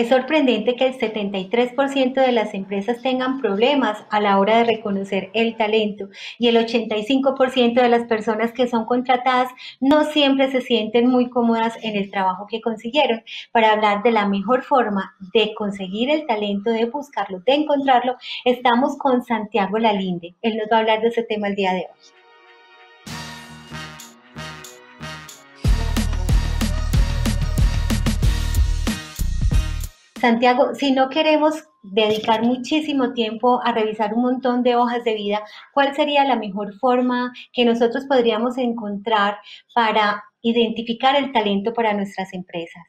Es sorprendente que el 73% de las empresas tengan problemas a la hora de reconocer el talento y el 85% de las personas que son contratadas no siempre se sienten muy cómodas en el trabajo que consiguieron. Para hablar de la mejor forma de conseguir el talento, de buscarlo, de encontrarlo, estamos con Santiago Lalinde. Él nos va a hablar de ese tema el día de hoy. Santiago, si no queremos dedicar muchísimo tiempo a revisar un montón de hojas de vida, ¿cuál sería la mejor forma que nosotros podríamos encontrar para identificar el talento para nuestras empresas?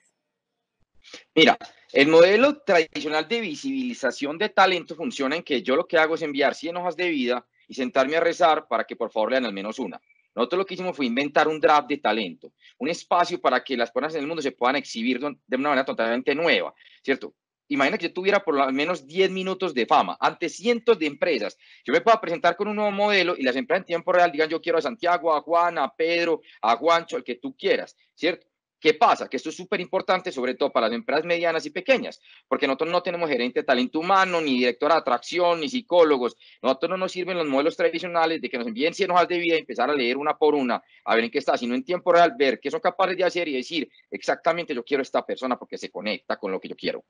Mira, el modelo tradicional de visibilización de talento funciona en que yo lo que hago es enviar 100 hojas de vida y sentarme a rezar para que por favor lean al menos una. Nosotros lo que hicimos fue inventar un draft de talento, un espacio para que las personas en el mundo se puedan exhibir de una manera totalmente nueva, ¿cierto? Imagina que yo tuviera por lo menos 10 minutos de fama ante cientos de empresas. Yo me puedo presentar con un nuevo modelo y las empresas en tiempo real digan, yo quiero a Santiago, a Juan, a Pedro, a Juancho, al que tú quieras, ¿cierto? ¿Qué pasa? Que esto es súper importante, sobre todo para las empresas medianas y pequeñas, porque nosotros no tenemos gerente de talento humano, ni directora de atracción, ni psicólogos. Nosotros no nos sirven los modelos tradicionales de que nos envíen 100 hojas de vida y empezar a leer una por una, a ver en qué está, sino en tiempo real, ver qué son capaces de hacer y decir exactamente yo quiero a esta persona porque se conecta con lo que yo quiero.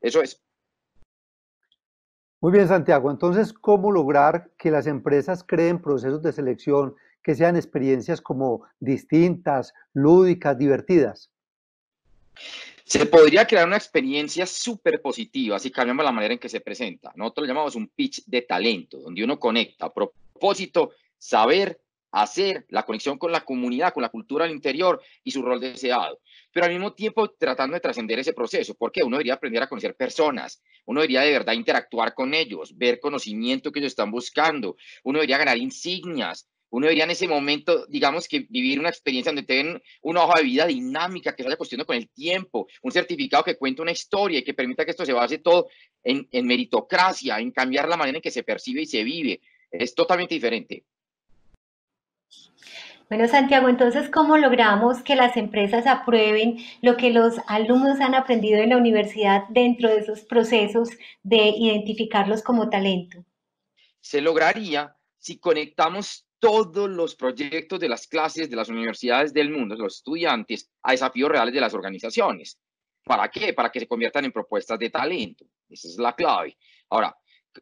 Eso es. Muy bien, Santiago. Entonces, ¿cómo lograr que las empresas creen procesos de selección que sean experiencias como distintas, lúdicas, divertidas? Se podría crear una experiencia súper positiva si cambiamos la manera en que se presenta. Nosotros lo llamamos un pitch de talento, donde uno conecta a propósito, saber hacer la conexión con la comunidad, con la cultura del interior y su rol deseado. Pero al mismo tiempo tratando de trascender ese proceso, porque uno debería aprender a conocer personas, uno debería de verdad interactuar con ellos, ver conocimiento que ellos están buscando, uno debería ganar insignias, uno debería en ese momento, digamos que vivir una experiencia donde tengan una hoja de vida dinámica que se vaya con el tiempo, un certificado que cuente una historia y que permita que esto se base todo en meritocracia, en cambiar la manera en que se percibe y se vive. Es totalmente diferente. Bueno, Santiago, entonces, ¿cómo logramos que las empresas aprueben lo que los alumnos han aprendido en la universidad dentro de esos procesos de identificarlos como talento? Se lograría si conectamos todos los proyectos de las clases de las universidades del mundo, los estudiantes, a desafíos reales de las organizaciones. ¿Para qué? Para que se conviertan en propuestas de talento. Esa es la clave. Ahora,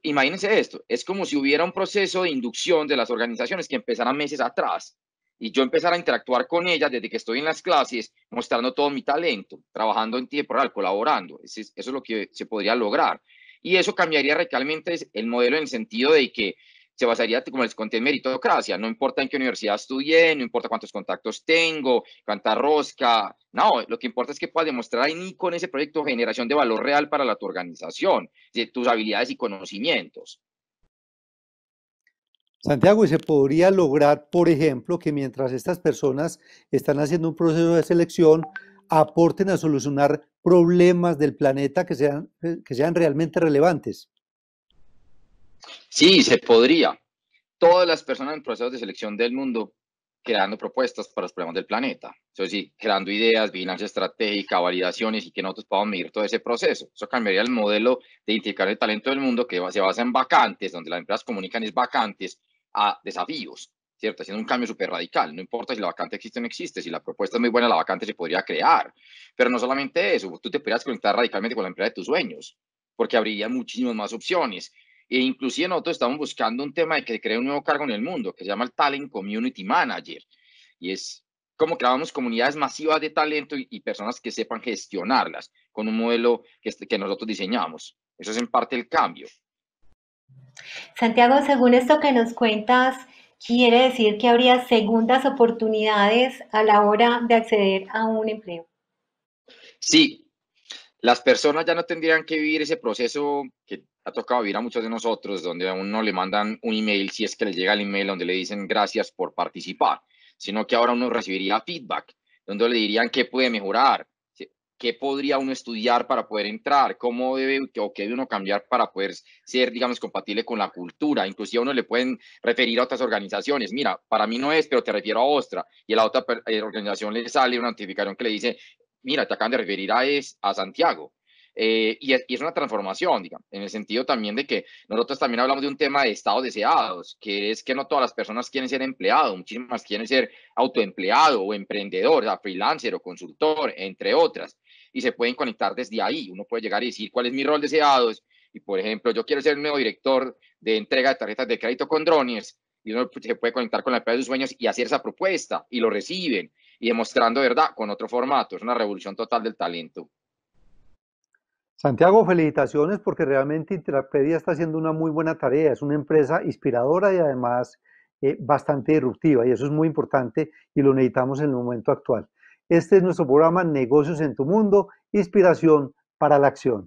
imagínense esto, es como si hubiera un proceso de inducción de las organizaciones que empezara meses atrás y yo empezara a interactuar con ellas desde que estoy en las clases, mostrando todo mi talento, trabajando en tiempo real, colaborando. Eso es, lo que se podría lograr. Y eso cambiaría radicalmente el modelo en el sentido de que se basaría, como les conté, en meritocracia. No importa en qué universidad estudié, no importa cuántos contactos tengo, cuánta rosca. No, lo que importa es que puedas demostrar ahí con ese proyecto generación de valor real para tu organización, de tus habilidades y conocimientos. Santiago, ¿y se podría lograr, por ejemplo, que mientras estas personas están haciendo un proceso de selección, aporten a solucionar problemas del planeta que sean, eh, que sean realmente relevantes? Sí, se podría. Todas las personas en procesos de selección del mundo creando propuestas para los problemas del planeta. Eso sí, creando ideas, vigilancia estratégica, validaciones y que nosotros podamos medir todo ese proceso. Eso cambiaría el modelo de identificar el talento del mundo que se basa en vacantes, donde las empresas comunican es vacantes a desafíos, ¿cierto? Haciendo un cambio súper radical. No importa si la vacante existe o no existe, si la propuesta es muy buena, la vacante se podría crear. Pero no solamente eso, tú te podrías conectar radicalmente con la empresa de tus sueños, porque habría muchísimas más opciones. E inclusive nosotros estamos buscando un tema de que cree un nuevo cargo en el mundo, que se llama el Talent Community Manager. Y es cómo creamos comunidades masivas de talento y, personas que sepan gestionarlas con un modelo que, que nosotros diseñamos. Eso es en parte el cambio. Santiago, según esto que nos cuentas, quiere decir que habría segundas oportunidades a la hora de acceder a un empleo. Sí, las personas ya no tendrían que vivir ese proceso que ha tocado vivir a muchos de nosotros, donde a uno le mandan un email, si es que le llega el email, donde le dicen gracias por participar, sino que ahora uno recibiría feedback, donde le dirían qué puede mejorar, qué podría uno estudiar para poder entrar, cómo debe o qué debe uno cambiar para poder ser, digamos, compatible con la cultura. Inclusive a uno le pueden referir a otras organizaciones. Mira, para mí no es, pero te refiero a Ostra, Y a la otra eh, organización le sale una notificación que le dice, mira, te acaban de referir a, es, a Santiago. Eh, y, es, una transformación, digamos, en el sentido también de que nosotros también hablamos de un tema de estados deseados, que es que no todas las personas quieren ser empleados, muchísimas quieren ser autoempleado o emprendedor, o freelancer o consultor, entre otras, y se pueden conectar desde ahí. Uno puede llegar y decir cuál es mi rol deseado, y por ejemplo, yo quiero ser el nuevo director de entrega de tarjetas de crédito con drones, y uno se puede conectar con la empresa de sus sueños y hacer esa propuesta, y lo reciben y demostrando verdad con otro formato. Es una revolución total del talento. Santiago, felicitaciones porque realmente Interpedia está haciendo una muy buena tarea. Es una empresa inspiradora y además eh, bastante disruptiva y eso es muy importante y lo necesitamos en el momento actual. Este es nuestro programa Negocios en tu Mundo, inspiración para la acción.